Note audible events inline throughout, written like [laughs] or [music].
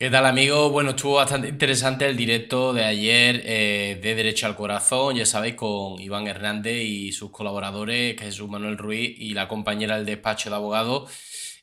¿Qué tal amigos? Bueno, estuvo bastante interesante el directo de ayer eh, de Derecho al Corazón, ya sabéis, con Iván Hernández y sus colaboradores, que Jesús Manuel Ruiz y la compañera del despacho de abogados.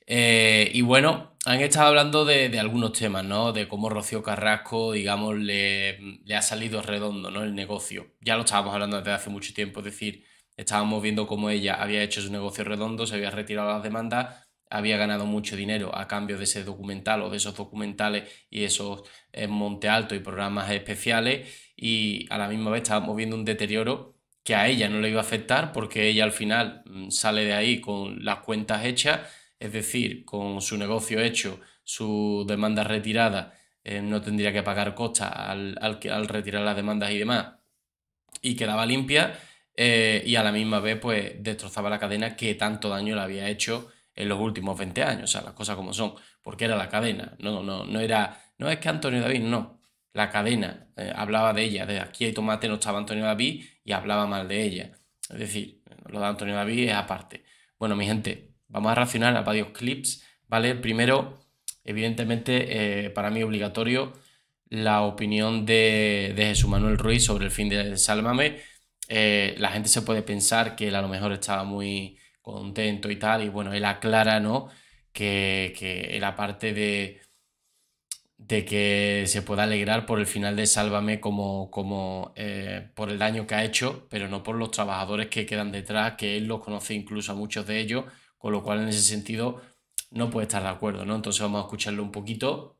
Eh, y bueno, han estado hablando de, algunos temas, ¿no? De cómo Rocío Carrasco, digamos, le, le, ha salido redondo, ¿no? El negocio. Ya lo estábamos hablando desde hace mucho tiempo, es decir, estábamos viendo cómo ella había hecho su negocio redondo, se había retirado las demandas había ganado mucho dinero a cambio de ese documental o de esos documentales y esos en eh, Monte Alto y programas especiales y a la misma vez estábamos viendo un deterioro que a ella no le iba a afectar porque ella al final mm, sale de ahí con las cuentas hechas, es decir, con su negocio hecho, su demanda retirada, eh, no tendría que pagar costas al, al, al, retirar las demandas y demás, y quedaba limpia eh, y a la misma vez pues destrozaba la cadena que tanto daño le había hecho en los últimos 20 años, o sea, las cosas como son, porque era la cadena, no, no, no era, no es que Antonio David, no, la cadena eh, hablaba de ella, de aquí hay tomate, no estaba Antonio David y hablaba mal de ella. Es decir, lo de Antonio David es aparte. Bueno, mi gente, vamos a racionar a varios clips, ¿vale? Primero, evidentemente, eh, para mí obligatorio, la opinión de, de, Jesús Manuel Ruiz sobre el fin de Sálvame. Eh, la gente se puede pensar que él a lo mejor estaba muy contento y tal, y bueno, él aclara, ¿no? Que, que la parte de, de que se pueda alegrar por el final de Sálvame como, como eh, por el daño que ha hecho, pero no por los trabajadores que quedan detrás, que él los conoce incluso a muchos de ellos, con lo cual en ese sentido no puede estar de acuerdo, ¿no? Entonces vamos a escucharlo un poquito.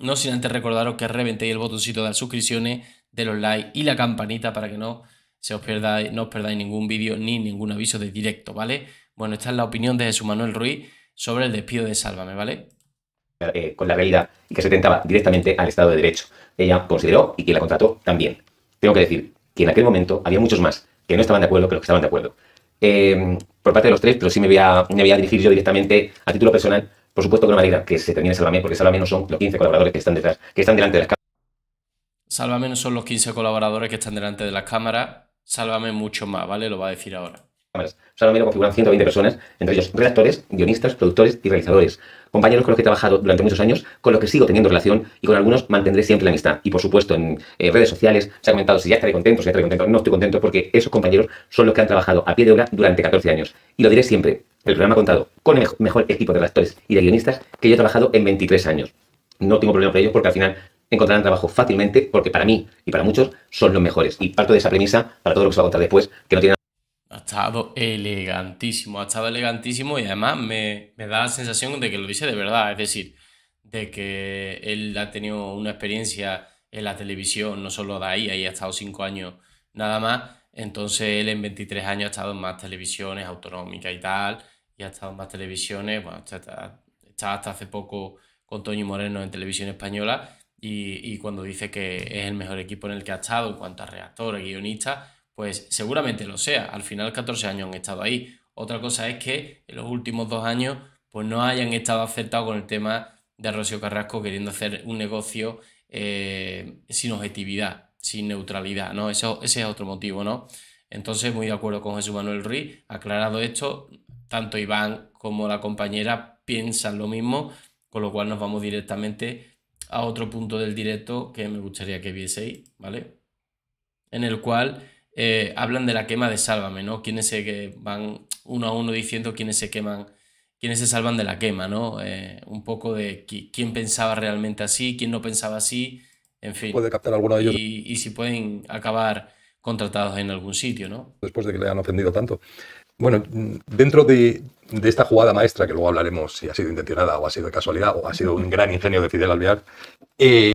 No sin antes recordaros que reventéis el botoncito de las suscripciones, de los likes y la campanita para que no se os perdáis, no os perdáis ningún vídeo ni ningún aviso de directo, ¿vale? Bueno, esta es la opinión de Jesús Manuel Ruiz sobre el despido de Sálvame, ¿vale? Eh, con la realidad que se tentaba directamente al Estado de Derecho. Ella consideró y quien la contrató también. Tengo que decir que en aquel momento había muchos más que no estaban de acuerdo que los que estaban de acuerdo. Em, por parte de los tres, pero sí me voy, a, me dirigir yo directamente a título personal, por supuesto que no una manera que se termine Sálvame, porque Sálvame no son los 15 colaboradores que están detrás, que están delante de las cámaras. Sálvame no son los 15 colaboradores que están delante de las cámaras, Sálvame mucho más, ¿vale? Lo va a decir ahora. Sálvame lo configuran 120 personas, entre ellos redactores, guionistas, productores y realizadores. Compañeros con los que he trabajado durante muchos años, con los que sigo teniendo relación y con algunos mantendré siempre la amistad. Y por supuesto, en eh, redes sociales se ha comentado si ya estaré contento, si ya estaré contento. No estoy contento porque esos compañeros son los que han trabajado a pie de obra durante 14 años. Y lo diré siempre, el programa ha contado con el mejor equipo de redactores y de guionistas que yo he trabajado en 23 años no tengo problema con ellos porque al final encontrarán trabajo fácilmente porque para mí y para muchos son los mejores. Y parto de esa premisa para todo lo que se va a contar después, que no tiene... Ha estado elegantísimo, ha estado elegantísimo y además me, da la sensación de que lo dice de verdad, es decir, de que él ha tenido una experiencia en la televisión, no solo de ahí, ahí ha estado cinco años nada más, entonces él en 23 años ha estado en más televisiones autonómicas y tal, y ha estado en más televisiones, bueno, está, está hasta hace poco con Toño Moreno en televisión española, y, cuando dice que es el mejor equipo en el que ha estado en cuanto a reactores, guionistas, pues seguramente lo sea. Al final 14 años han estado ahí. Otra cosa es que en los últimos dos años pues no hayan estado acertados con el tema de Rocío Carrasco queriendo hacer un negocio eh, sin objetividad, sin neutralidad, ¿no? Eso, ese es otro motivo, ¿no? Entonces, muy de acuerdo con Jesús Manuel Ruiz, aclarado esto, tanto Iván como la compañera piensan lo mismo, con lo cual nos vamos directamente a otro punto del directo que me gustaría que vieseis, ¿vale? En el cual eh, hablan de la quema de Sálvame, ¿no? Quienes se van uno a uno diciendo quiénes se queman, quiénes se salvan de la quema, ¿no? Eh, un poco de quién pensaba realmente así, quién no pensaba así, en fin. Puede captar alguno de ellos. Y, si pueden acabar contratados en algún sitio, ¿no? Después de que le han ofendido tanto bueno, dentro de, esta jugada maestra, que luego hablaremos si ha sido intencionada o ha sido casualidad o ha sido un gran ingenio de Fidel Alvear. Eh,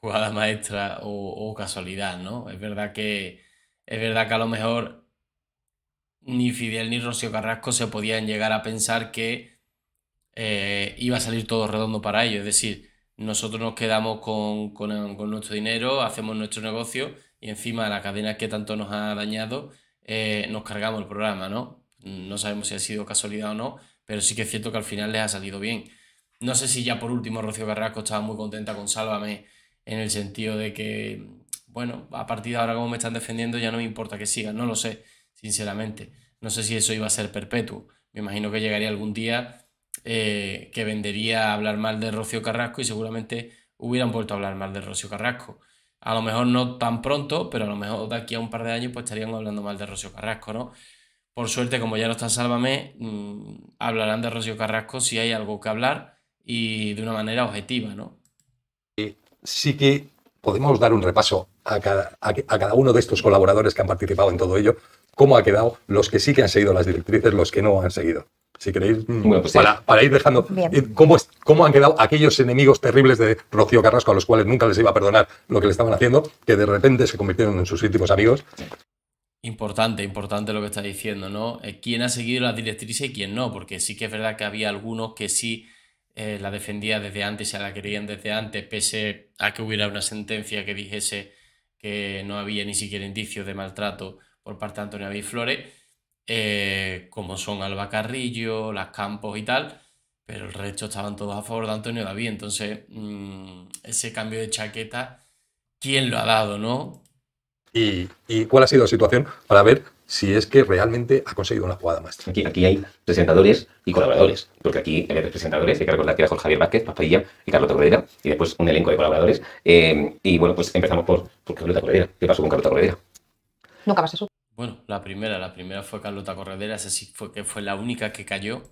jugada maestra o, casualidad, ¿no? Es verdad que es verdad que a lo mejor ni Fidel ni Rocío Carrasco se podían llegar a pensar que eh, iba a salir todo redondo para ellos. Es decir, nosotros nos quedamos con, nuestro dinero, hacemos nuestro negocio y encima la cadena que tanto nos ha dañado, eh, nos cargamos el programa, ¿no? No sabemos si ha sido casualidad o no, pero sí que es cierto que al final les ha salido bien. No sé si ya por último Rocío Carrasco estaba muy contenta con Sálvame en el sentido de que, bueno, a partir de ahora como me están defendiendo ya no me importa que sigan, no lo sé, sinceramente. No sé si eso iba a ser perpetuo. Me imagino que llegaría algún día eh, que vendería a hablar mal de Rocío Carrasco y seguramente hubieran vuelto a hablar mal de Rocío Carrasco. A lo mejor no tan pronto, pero a lo mejor de aquí a un par de años pues estarían hablando mal de Rocío Carrasco, ¿no? Por suerte, como ya lo está Sálvame, mm, hablarán de Rocío Carrasco si hay algo que hablar y de una manera objetiva, ¿no? Sí que podemos dar un repaso a cada, uno de estos colaboradores que han participado en todo ello, cómo ha quedado, los que sí que han seguido las directrices, los que no han seguido si queréis, mm, pues para, ir dejando eh, ¿cómo, cómo, han quedado aquellos enemigos terribles de Rocío Carrasco a los cuales nunca les iba a perdonar lo que le estaban haciendo, que de repente se convirtieron en sus íntimos amigos. Importante, importante lo que está diciendo, ¿no? Eh, ¿Quién ha seguido la directriz y quién no? Porque sí que es verdad que había algunos que sí eh, la defendían desde antes, se la querían desde antes, pese a que hubiera una sentencia que dijese que no había ni siquiera indicios de maltrato por parte de Antonio David Flores, eh, como son Alba Carrillo, Las Campos y tal, pero el resto estaban todos a favor de Antonio David. Entonces, mm, ese cambio de chaqueta, ¿quién lo ha dado, no? y, cuál ha sido la situación para ver si es que realmente ha conseguido una jugada más. Aquí, aquí hay presentadores y colaboradores, porque aquí en tres presentadores hay que recordar que era Jorge Javier Vázquez, Papadilla, y Carlota Corredera, y después un elenco de colaboradores. Eh, y bueno, pues empezamos por, Carlota Corredera. ¿Qué pasó con Carlota Corredera? Nunca pasó eso. Bueno, la primera, la primera fue Carlota Corredera, esa sí fue que fue la única que cayó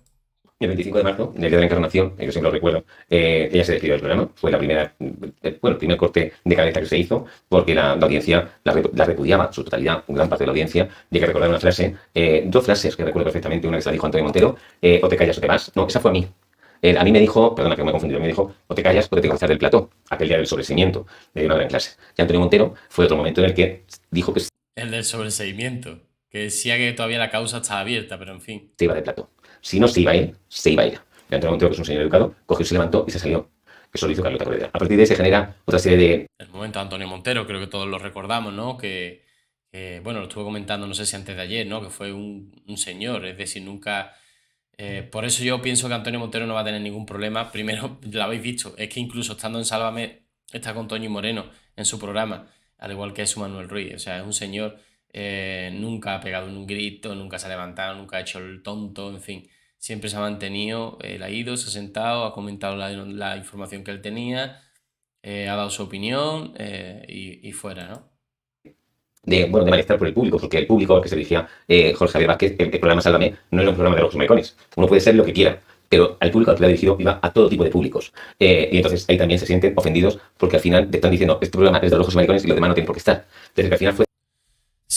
el 25 de marzo, en el día de la encarnación, yo siempre lo recuerdo, eh, ella se despidió del programa. Fue la primera, eh, bueno, el primer corte de cabeza que se hizo, porque la, audiencia la, repudiaba, su totalidad, gran parte de la audiencia. de que recordar una frase, eh, dos frases que recuerdo perfectamente, una que se la dijo Antonio Montero, o te callas o te vas. No, esa fue a mí. a mí me dijo, perdona que me he confundido, me dijo, o te callas o te tengo del plató, aquel día del sobreseimiento, de una gran clase. Y Antonio Montero fue otro momento en el que dijo que... El del sobreseimiento decía que todavía la causa estaba abierta, pero en fin. Se iba de plato. Si no se iba a ir, se iba a ir. Antonio Montero, que es un señor educado, cogió, se levantó y se salió. Eso lo hizo Carlota Corredera. A partir de ahí se genera otra serie de... El momento Antonio Montero, creo que todos lo recordamos, ¿no? Que, bueno, lo estuve comentando, no sé si antes de ayer, ¿no? Que fue un, señor, es decir, nunca... Eh, por eso yo pienso que Antonio Montero no va a tener ningún problema. [laughs] Primero, lo habéis visto, es que incluso estando en Sálvame, está con Toño Moreno en su programa, al igual que es su Manuel Ruiz. O sea, es un señor eh, nunca ha pegado un grito, nunca se ha levantado, nunca ha hecho el tonto, en fin, siempre se ha mantenido, él ha ido, se ha sentado, ha comentado la, información que él tenía, eh, ha dado su opinión eh, y, fuera, ¿no? De, bueno, de malestar por el público, porque el público al que se decía Jorge Javier Vázquez, el, programa Sálvame, no es un programa de los maricones. Uno puede ser lo que quiera, pero al público al que le ha dirigido iba a todo tipo de públicos. y entonces ahí también se sienten ofendidos porque al final te están diciendo, este programa es de los maricones y los demás no tiene por qué estar. Desde que al final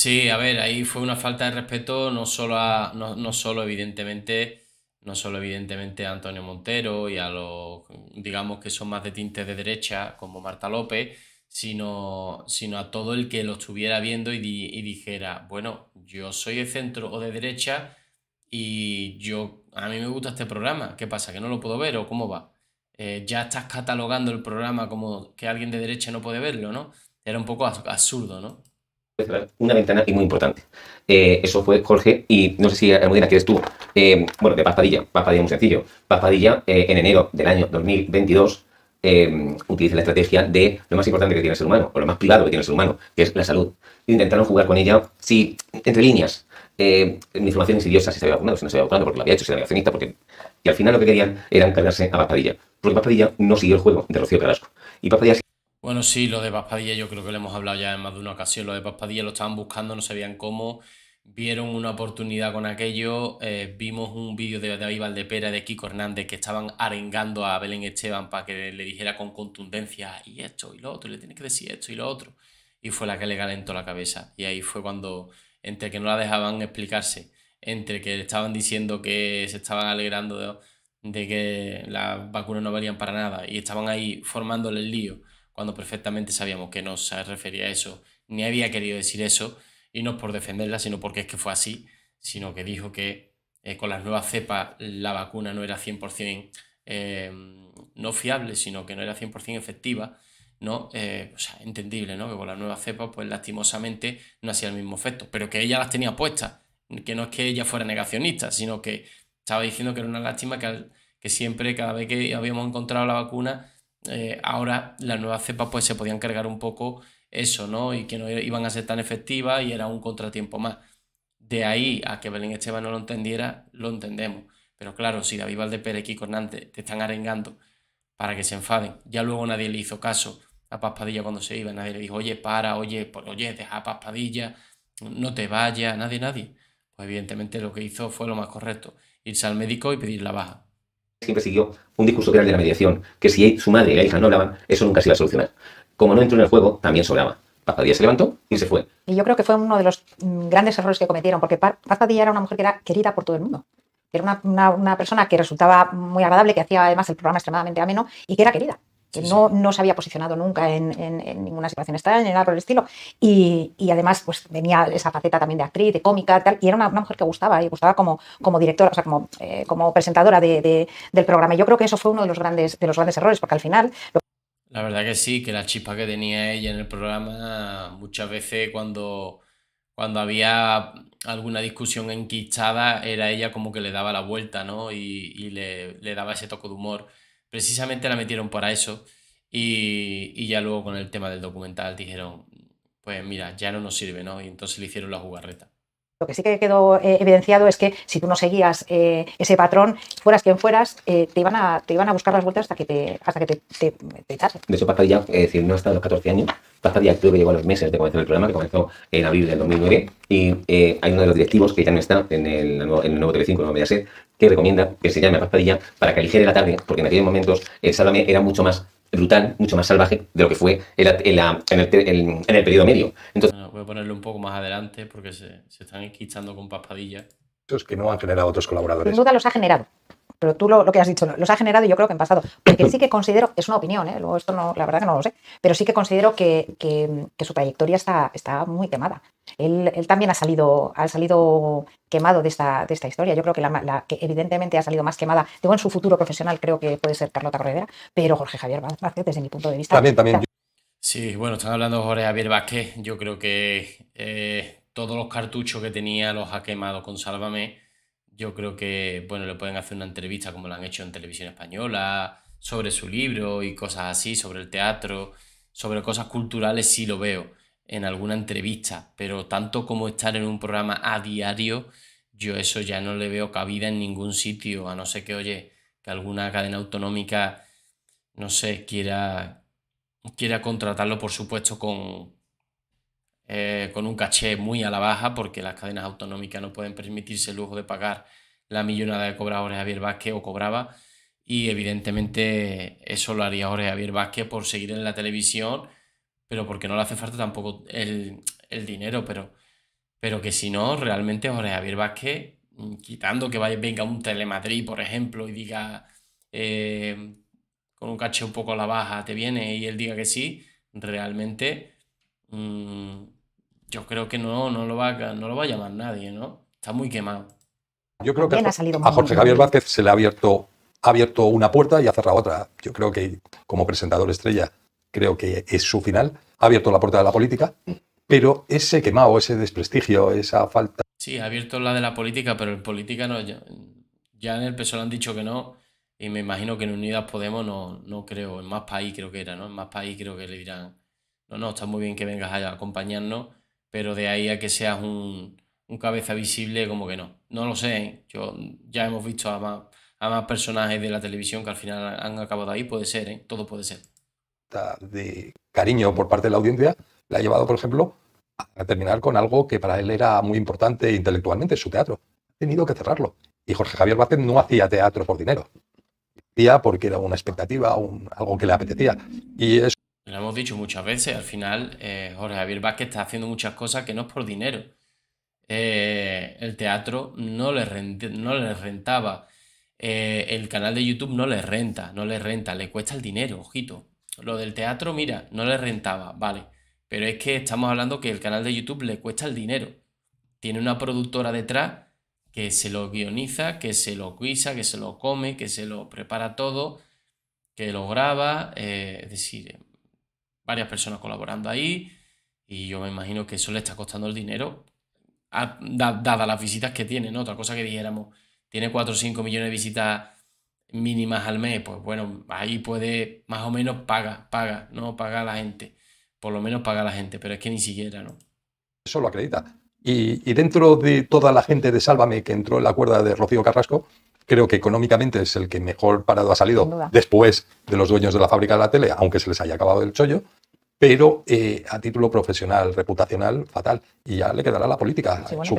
Sí, a ver, ahí fue una falta de respeto no solo a, no, no solo evidentemente, no solo evidentemente a Antonio Montero y a los, digamos que son más de tinte de derecha, como Marta López, sino, sino a todo el que lo estuviera viendo y, dijera, bueno, yo soy de centro o de derecha y yo, a mí me gusta este programa, ¿qué pasa? ¿Que no lo puedo ver o cómo va? Eh, ya estás catalogando el programa como que alguien de derecha no puede verlo, ¿no? Era un poco absurdo, ¿no? una ventana y muy importante. Eh, eso fue Jorge y no sé si Almudena quieres tú. Eh, bueno, de PASPADILLA. PASPADILLA es muy sencillo. PASPADILLA, eh, en enero del año 2022 utiliza la estrategia de lo más importante que tiene el ser humano, o lo más privado que tiene el ser humano, que es la salud. Intentaron jugar con ella, si, entre líneas, eh, mi información insidiosa si se había vacunado, si no se había vacunado, porque lo había hecho, si era accionista, porque... Y al final lo que querían era encargarse a PASPADILLA. porque PASPADILLA no siguió el juego de Rocío Carrasco. Y bueno, sí, lo de Paspadilla yo creo que lo hemos hablado ya en más de una ocasión. Lo de Paspadilla lo estaban buscando, no sabían cómo. Vieron una oportunidad con aquello. Eh, vimos un vídeo de David Valdepera de Kiko Hernández que estaban arengando a Belén Esteban para que le dijera con contundencia y esto y lo otro, y le tiene que decir esto y lo otro. Y fue la que le calentó la cabeza. Y ahí fue cuando, entre que no la dejaban explicarse, entre que le estaban diciendo que se estaban alegrando de, de que las vacunas no valían para nada y estaban ahí formándole el lío cuando perfectamente sabíamos que no se refería a eso, ni había querido decir eso, y no es por defenderla, sino porque es que fue así, sino que dijo que eh, con las nuevas cepas la vacuna no era 100% eh, no fiable, sino que no era 100% efectiva, ¿no? Eh, entendible, ¿no? Que con las nuevas cepas, pues lastimosamente no hacía el mismo efecto, pero que ella las tenía puestas, que no es que ella fuera negacionista, sino que estaba diciendo que era una lástima que, que siempre, cada vez que habíamos encontrado la vacuna, eh, ahora la nueva cepa pues se podían cargar un poco eso, ¿no? Y que no iban a ser tan efectivas y era un contratiempo más. De ahí a que Belén Esteban no lo entendiera, lo entendemos. Pero claro, si David Valdepérez y Cornante te están arengando para que se enfaden, ya luego nadie le hizo caso a Paspadilla cuando se iba, nadie le dijo, oye, para, oye, pues, oye, deja a Paspadilla, no te vayas, nadie, nadie. Pues evidentemente lo que hizo fue lo más correcto, irse al médico y pedir la baja siempre siguió un discurso que de la mediación, que si su madre y la hija no hablaban, eso nunca se iba a solucionar. Como no entró en el juego, también sobraba. Pazadilla se levantó y se fue. Y yo creo que fue uno de los mm, grandes errores que cometieron, porque Pazadilla era una mujer que era querida por todo el mundo. Era una persona que resultaba muy agradable, que hacía además el programa extremadamente ameno y que era querida que no, no se había posicionado nunca en, en, ninguna situación extraña ni nada por el estilo. Y, y, además, pues tenía esa faceta también de actriz, de cómica, tal. Y era una, mujer que gustaba, y gustaba como, como directora, o sea, como, eh, como presentadora de, del programa. yo creo que eso fue uno de los grandes, de los grandes errores, porque al final. La verdad que sí, que la chispa que tenía ella en el programa, muchas veces cuando, cuando había alguna discusión enquistada, era ella como que le daba la vuelta, ¿no? Y, y le, le daba ese toque de humor precisamente la metieron para eso y, y, ya luego con el tema del documental dijeron, pues mira, ya no nos sirve, ¿no? Y entonces le hicieron la jugarreta. Lo que sí que quedó eh, evidenciado es que si tú no seguías eh, ese patrón, fueras quien fueras, eh, te, iban a, te iban a buscar las vueltas hasta que te, hasta que te, De hecho, ya es decir, no hasta los 14 años, Pasaría creo que llegó a los meses de comenzar el programa, que comenzó en abril del 2009, y hay uno de los directivos que ya no está en el, en el nuevo Telecinco, no voy a que recomienda que se llame Paspadilla para que aligere la tarde, porque en aquellos momentos el Sálvame era mucho más brutal, mucho más salvaje de lo que fue en, el, periodo medio. Entonces... voy a ponerlo un poco más adelante porque se, están esquichando con Paspadilla. Esos que no han generado otros colaboradores. Sin duda los ha generado pero tú lo, que has dicho, los ha generado yo creo que en pasado. Porque sí que considero, es una opinión, ¿eh? Luego esto no, la verdad que no lo sé, pero sí que considero que, que, su trayectoria está, está muy quemada él, también ha salido, ha salido quemado de esta, de esta historia. Yo creo que, la, que evidentemente ha salido más quemada. Digo, en su futuro profesional creo que puede ser Carlota Corredera, pero Jorge Javier Vázquez, desde mi punto de vista. También, también. Sí, bueno, están hablando Jorge Javier Vázquez. Yo creo que eh, todos los cartuchos que tenía los ha quemado con Sálvame. Yo creo que, bueno, le pueden hacer una entrevista como la han hecho en Televisión Española, sobre su libro y cosas así, sobre el teatro, sobre cosas culturales, sí lo veo en alguna entrevista, pero tanto como estar en un programa a diario, yo eso ya no le veo cabida en ningún sitio, a no ser que, oye, que alguna cadena autonómica, no sé, quiera, quiera contratarlo, por supuesto, con, eh, con un caché muy a la baja, porque las cadenas autonómicas no pueden permitirse el lujo de pagar la millonada de cobradores Javier Vázquez o cobraba, y evidentemente eso lo haría Jorge Javier Vázquez por seguir en la televisión pero porque no le hace falta tampoco el, dinero, pero, pero que si no, realmente Jorge Javier Vázquez, mm, quitando que vaya, venga un Telemadrid, por ejemplo, y diga eh, con un caché un poco a la baja, te viene y él diga que sí, realmente mm, yo creo que no, no, lo va, no lo va a llamar nadie, ¿no? Está muy quemado. Yo creo que a, Jorge Javier Vázquez se le ha abierto, ha abierto una puerta y ha cerrado otra. Yo creo que como presentador estrella creo que es su final, ha abierto la puerta de la política, pero ese quemado, ese desprestigio, esa falta. Sí, ha abierto la de la política, pero en política no. Ya, en el PSOE han dicho que no, y me imagino que en Unidas Podemos no, no creo, en más país creo que era, ¿no? En más país creo que le dirán, no, no, está muy bien que vengas a acompañarnos, pero de ahí a que seas un, cabeza visible, como que no. No lo sé, ¿eh? yo ya hemos visto a más, a más personajes de la televisión que al final han acabado ahí, puede ser, ¿eh? Todo puede ser de cariño por parte de la audiencia le ha llevado, por ejemplo, a terminar con algo que para él era muy importante intelectualmente, su teatro. Ha tenido que cerrarlo. Y Jorge Javier Vázquez no hacía teatro por dinero. Hacía porque era una expectativa, algo que le apetecía. Y eso... Lo hemos dicho muchas veces, al final eh, Jorge Javier Vázquez está haciendo muchas cosas que no es por dinero. Eh, el teatro no le, no le rentaba. Eh, el canal de YouTube no le renta, no le renta, le cuesta el dinero, ojito. Lo del teatro, mira, no le rentaba, vale. Pero es que estamos hablando que el canal de YouTube le cuesta el dinero. Tiene una productora detrás que se lo guioniza, que se lo cuisa, que se lo come, que se lo prepara todo, que lo graba, eh, es decir, eh, varias personas colaborando ahí. Y yo me imagino que eso le está costando el dinero, dadas las visitas que tiene, ¿no? Otra cosa que dijéramos, tiene 4 o 5 millones de visitas mínimas al mes, pues bueno, ahí puede más o menos paga, paga, no paga la gente, por lo menos paga la gente, pero es que ni siquiera, ¿no? Eso lo acredita. Y, dentro de toda la gente de Sálvame que entró en la cuerda de Rocío Carrasco, creo que económicamente es el que mejor parado ha salido después de los dueños de la fábrica de la tele, aunque se les haya acabado el chollo, pero eh, a título profesional, reputacional, fatal. Y ya le quedará la política. su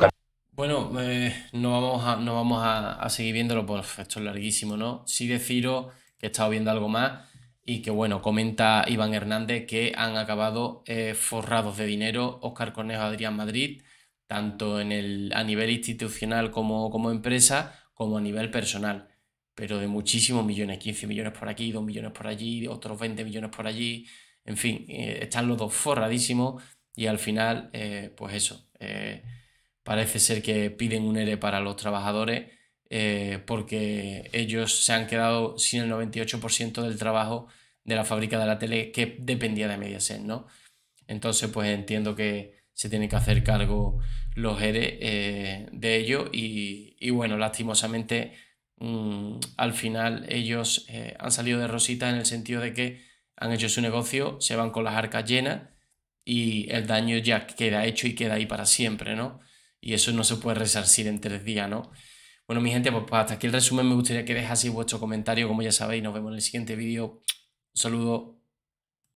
bueno, eh, no vamos, a, vamos a, seguir viéndolo, por pues, esto es larguísimo, ¿no? Sí deciros que he estado viendo algo más y que, bueno, comenta Iván Hernández que han acabado eh, forrados de dinero Óscar Cornejo Adrián Madrid, tanto en el, a nivel institucional como, como empresa, como a nivel personal, pero de muchísimos millones, 15 millones por aquí, 2 millones por allí, otros 20 millones por allí, en fin, eh, están los dos forradísimos y al final, pues eso parece ser que piden un ERE para los trabajadores eh, porque ellos se han quedado sin el 98% del trabajo de la fábrica de la tele que dependía de Mediaset, ¿no? Entonces, pues entiendo que se tienen que hacer cargo los ERE eh, de ello y, y bueno, lastimosamente mm, al final ellos eh, han salido de rosita en el sentido de que han hecho su negocio, se van con las arcas llenas y el daño ya queda hecho y queda ahí para siempre, ¿no? y eso no se puede resarcir en tres días, ¿no? Bueno, mi gente, pues, pues hasta aquí el resumen. Me gustaría que dejaseis vuestro comentario, como ya sabéis. Nos vemos en el siguiente vídeo. Un saludo.